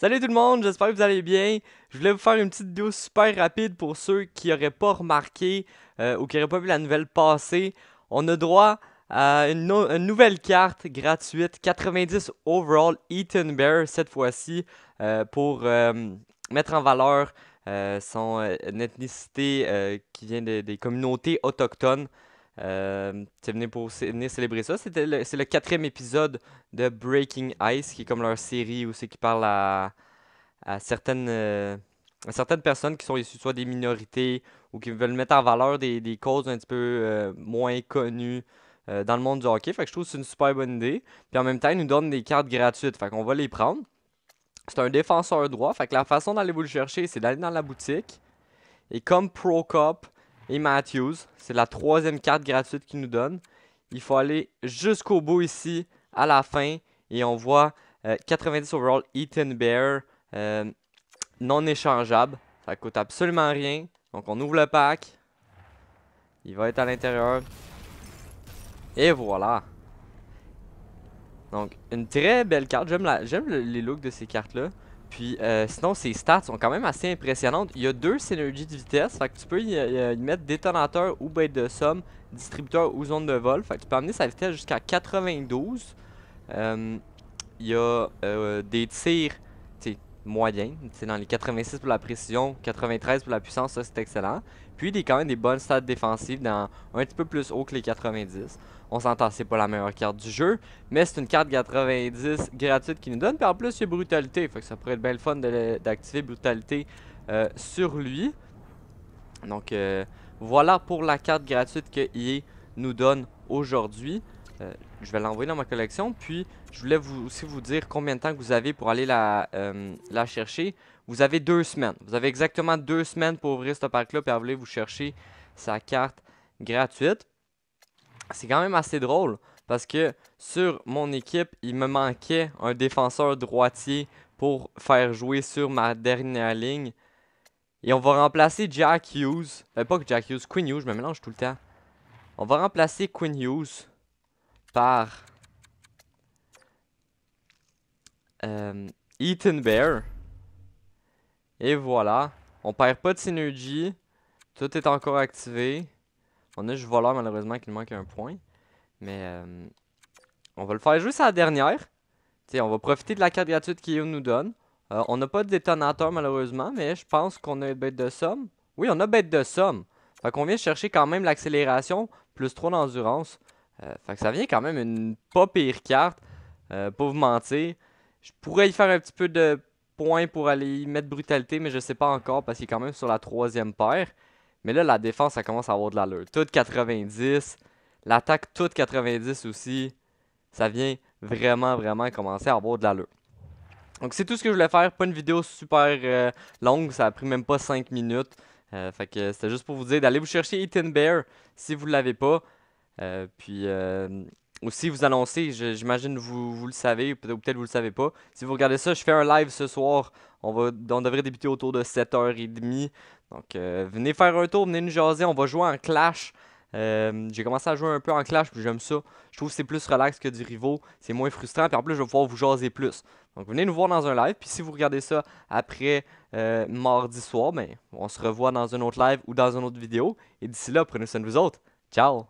Salut tout le monde, j'espère que vous allez bien. Je voulais vous faire une petite vidéo super rapide pour ceux qui n'auraient pas remarqué euh, ou qui n'auraient pas vu la nouvelle passer. On a droit à une, nouvelle carte gratuite, 90 overall Eaton Bear cette fois-ci, euh, pour euh, mettre en valeur son ethnicité qui vient des communautés autochtones. Euh, es venu pour célébrer ça. C'était c'est le quatrième épisode de Breaking Ice, qui est comme leur série où c'est qui parlent à, certaines, euh, certaines personnes qui sont issues soit des minorités ou qui veulent mettre en valeur des, causes un petit peu euh, moins connues euh, dans le monde du hockey. Fait que je trouve que c'est une super bonne idée. Puis en même temps, ils nous donnent des cartes gratuites. Fait qu'on va les prendre. C'est un défenseur droit. Fait que la façon d'aller vous le chercher, c'est d'aller dans la boutique. Et comme Pro et Matthews. C'est la troisième carte gratuite qu'il nous donne. Il faut aller jusqu'au bout ici, à la fin. Et on voit 90 euh, overall Eaton Bear euh, non échangeable. Ça coûte absolument rien. Donc on ouvre le pack. Il va être à l'intérieur. Et voilà. Donc une très belle carte. J'aime les looks de ces cartes-là. Puis euh, sinon, ses stats sont quand même assez impressionnantes. Il y a deux synergies de vitesse, fait que tu peux y, mettre détonateur ou bête de somme, distributeur ou zone de vol. Fait que tu peux amener sa vitesse jusqu'à 92. Euh, il y a euh, des tirs moyen. C'est dans les 86 pour la précision, 93 pour la puissance, ça c'est excellent. Puis il est quand même des bonnes stats défensives dans un petit peu plus haut que les 90. On s'entend, c'est pas la meilleure carte du jeu, mais c'est une carte 90 gratuite qui nous donne. Puis en plus, il y a brutalité, que ça pourrait être bien le fun d'activer brutalité euh, sur lui. Donc euh, voilà pour la carte gratuite que EA nous donne aujourd'hui. Euh, je vais l'envoyer dans ma collection. Puis, je voulais aussi vous dire combien de temps que vous avez pour aller euh, la, chercher. Vous avez deux semaines. Vous avez exactement deux semaines pour ouvrir ce parc-là. Puis, aller vous chercher sa carte gratuite. C'est quand même assez drôle. Parce que sur mon équipe, il me manquait un défenseur droitier pour faire jouer sur ma dernière ligne. Et on va remplacer Jack Hughes. Euh, pas que Jack Hughes, Quinn Hughes, je me mélange tout le temps. On va remplacer Quinn Hughes par euh, Eaten Bear. Et voilà. On perd pas de synergie. Tout est encore activé. On a juste voleur malheureusement qu'il manque un point. Mais euh, on va le faire jouer sa dernière. T'sais, on va profiter de la carte gratuite nous donne. Euh, on n'a pas de détonateur malheureusement, mais je pense qu'on a une bête de somme. Oui, on a bête de somme. Fait qu'on vient chercher quand même l'accélération, plus 3 d'endurance. Euh, fait que ça vient quand même une pas pire carte. Euh, pour vous mentir, je pourrais y faire un petit peu de points pour aller y mettre brutalité, mais je sais pas encore parce qu'il est quand même sur la troisième paire. Mais là, la défense, ça commence à avoir de l'allure. Toute 90. L'attaque, toute 90 aussi. Ça vient vraiment, vraiment commencer à avoir de l'allure. Donc, c'est tout ce que je voulais faire. Pas une vidéo super euh, longue. Ça a pris même pas 5 minutes. fait que c'était juste pour vous dire d'aller vous chercher Eaton Bear si vous ne l'avez pas. Euh, puis euh, aussi vous annoncez, j'imagine vous, vous le savez, ou peut-être vous le savez pas. Si vous regardez ça, je fais un live ce soir. On, va, devrait débuter autour de 7h30. Donc euh, venez faire un tour, venez nous jaser, on va jouer en clash. j'ai commencé à jouer un peu en clash, puis j'aime ça. Je trouve que c'est plus relax que du rivaux, c'est moins frustrant, puis en plus je vais pouvoir vous jaser plus. Donc venez nous voir dans un live, puis si vous regardez ça après mardi soir, ben, on se revoit dans un autre live ou dans une autre vidéo. Et d'ici là, prenez soin de vous autres. Ciao!